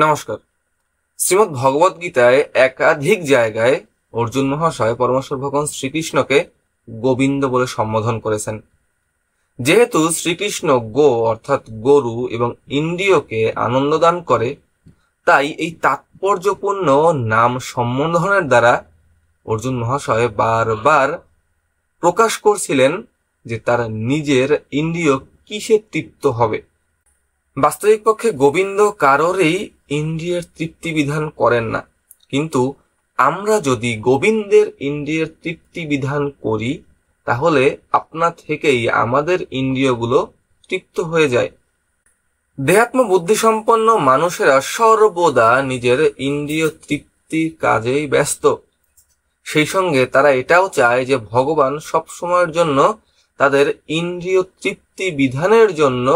নমস্কার শ্রীমদ্ ভগবত গীতায় একাধিক জায়গায় অর্জুন মহাশয় পরমেশ্বর ভগবান শ্রীকৃষ্ণকে গোবিন্দ বলে সম্বোধন করেছেন যেহেতু শ্রীকৃষ্ণ গো অর্থাৎ গরু এবং ইন্দ্রিয়কে আনন্দদান করে তাই এই তাৎপর্যপূর্ণ নাম সম্বোধনের দ্বারা অর্জুন মহাশয় বারবার প্রকাশ করছিলেন যে তার নিজের ইন্দ্রিয় কিসে তৃপ্ত হবে বাস্তবিক পক্ষে গোবিন্দ কারোরই ইন্দ্রিয়ের তৃপ্তি বিধান করেন না কিন্তু আমরা যদি গোবিন্দের ইন্দ্রিয়ের তৃপ্তি বিধান করি তাহলে আপনা থেকেই আমাদের ইন্দ্রিয়গুলো তৃপ্ত হয়ে যায় দেহাত্ম বুদ্ধিসম্পন্ন মানুষেরা সর্বদা নিজের ইন্দ্রিয় তৃপ্তির কাজেই ব্যস্ত সেই সঙ্গে তারা এটাও চায় যে ভগবান সবসময়ের জন্য তাদের ইন্দ্রিয় তৃপ্তি বিধানের জন্য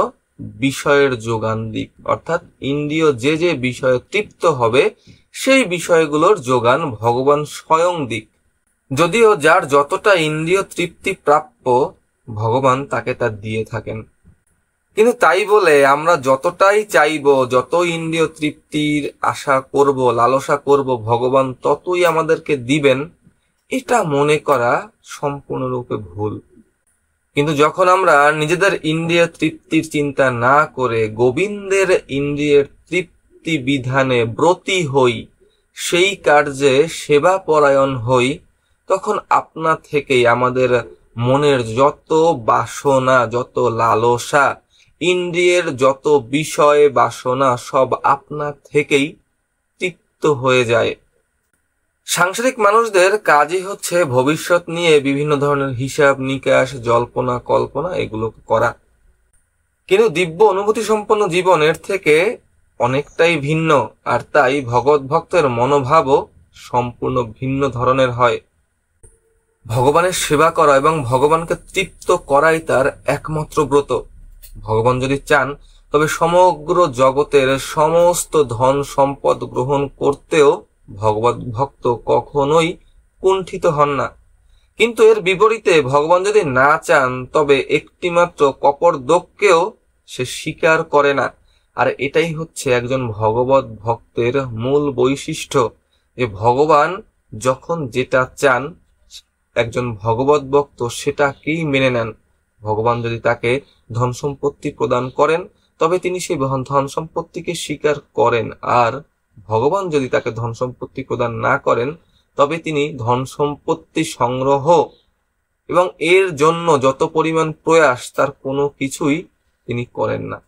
বিষয়ের যোগান দিক অর্থাৎ ইন্দ্রিয় যে যে বিষয়ে তৃপ্ত হবে সেই বিষয়গুলোর যোগান ভগবান স্বয়ং দিক যদিও যার যতটা ইন্দ্রিয় তৃপ্তি প্রাপ্য ভগবান তাকে তা দিয়ে থাকেন কিন্তু তাই বলে আমরা যতটাই চাইব যত ইন্দ্রিয় তৃপ্তির আশা করব লালসা করব ভগবান ততই আমাদেরকে দিবেন এটা মনে করা সম্পূর্ণরূপে ভুল কিন্তু যখন আমরা নিজেদের ইন্দ্রিয় তৃপ্তির চিন্তা না করে গোবিন্দের ইন্দ্রিয়ের তৃপ্তি বিধানে ব্রতী হই সেই কার্যে সেবা পরায়ণ হই তখন আপনা থেকেই আমাদের মনের যত বাসনা যত লালসা ইন্দ্রিয়ের যত বিষয় বাসনা সব আপনা থেকেই তৃপ্ত হয়ে যায় সাংসারিক মানুষদের কাজই হচ্ছে ভবিষ্যৎ নিয়ে বিভিন্ন ধরনের হিসাব নিকাশ জল্পনা কল্পনা এগুলো করা কিন্তু দিব্য অনুভূতি সম্পন্ন জীবনের থেকে অনেকটাই ভিন্ন আর তাই ভগৎ ভক্তের মনোভাবও সম্পূর্ণ ভিন্ন ধরনের হয় ভগবানের সেবা করা এবং ভগবানকে তৃপ্ত করাই তার একমাত্র ব্রত ভগবান যদি চান তবে সমগ্র জগতের সমস্ত ধন সম্পদ গ্রহণ করতেও ভগবত ভক্ত কখনোই কুণ্ঠিত হন না কিন্তু এর বিপরীতে ভগবান যদি না চান তবে একটিমাত্র কপর দোককেও সে স্বীকার করে না আর এটাই হচ্ছে একজন ভগবত ভক্তের মূল বৈশিষ্ট্য যে ভগবান যখন যেটা চান একজন ভগবত ভক্ত সেটাকেই মেনে নেন ভগবান যদি তাকে ধন সম্পত্তি প্রদান করেন তবে তিনি সেই ধন সম্পত্তিকে স্বীকার করেন আর ভগবান যদি তাকে ধন সম্পত্তি প্রদান না করেন তবে তিনি ধন সম্পত্তি সংগ্রহ এবং এর জন্য যত পরিমাণ প্রয়াস তার কোনো কিছুই তিনি করেন না